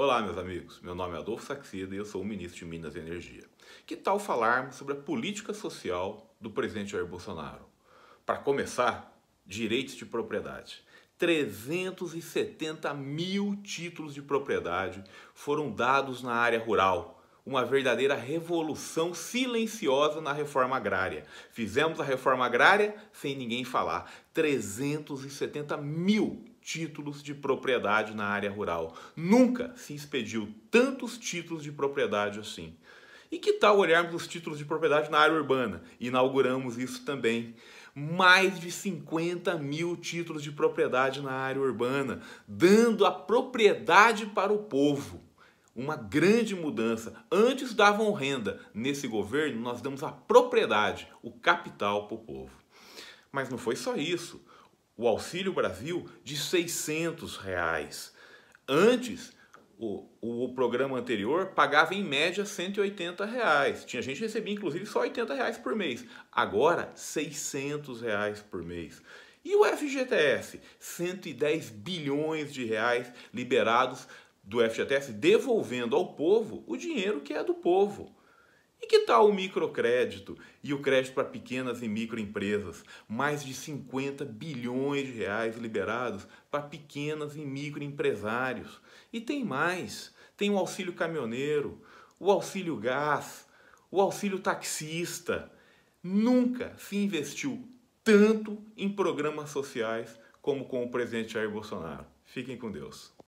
Olá, meus amigos. Meu nome é Adolfo Saxida e eu sou o ministro de Minas e Energia. Que tal falarmos sobre a política social do presidente Jair Bolsonaro? Para começar, direitos de propriedade. 370 mil títulos de propriedade foram dados na área rural uma verdadeira revolução silenciosa na reforma agrária. Fizemos a reforma agrária sem ninguém falar. 370 mil títulos de propriedade na área rural. Nunca se expediu tantos títulos de propriedade assim. E que tal olharmos os títulos de propriedade na área urbana? Inauguramos isso também. Mais de 50 mil títulos de propriedade na área urbana, dando a propriedade para o povo uma grande mudança. Antes davam renda, nesse governo nós damos a propriedade, o capital para o povo. Mas não foi só isso. O Auxílio Brasil de 600 reais. Antes, o, o programa anterior pagava em média 180 reais. Tinha gente que recebia inclusive só 80 reais por mês. Agora, 600 reais por mês. E o FGTS, 110 bilhões de reais liberados do FGTS devolvendo ao povo o dinheiro que é do povo. E que tal o microcrédito e o crédito para pequenas e microempresas? Mais de 50 bilhões de reais liberados para pequenas e microempresários. E tem mais: tem o auxílio caminhoneiro, o auxílio gás, o auxílio taxista. Nunca se investiu tanto em programas sociais como com o presidente Jair Bolsonaro. Fiquem com Deus.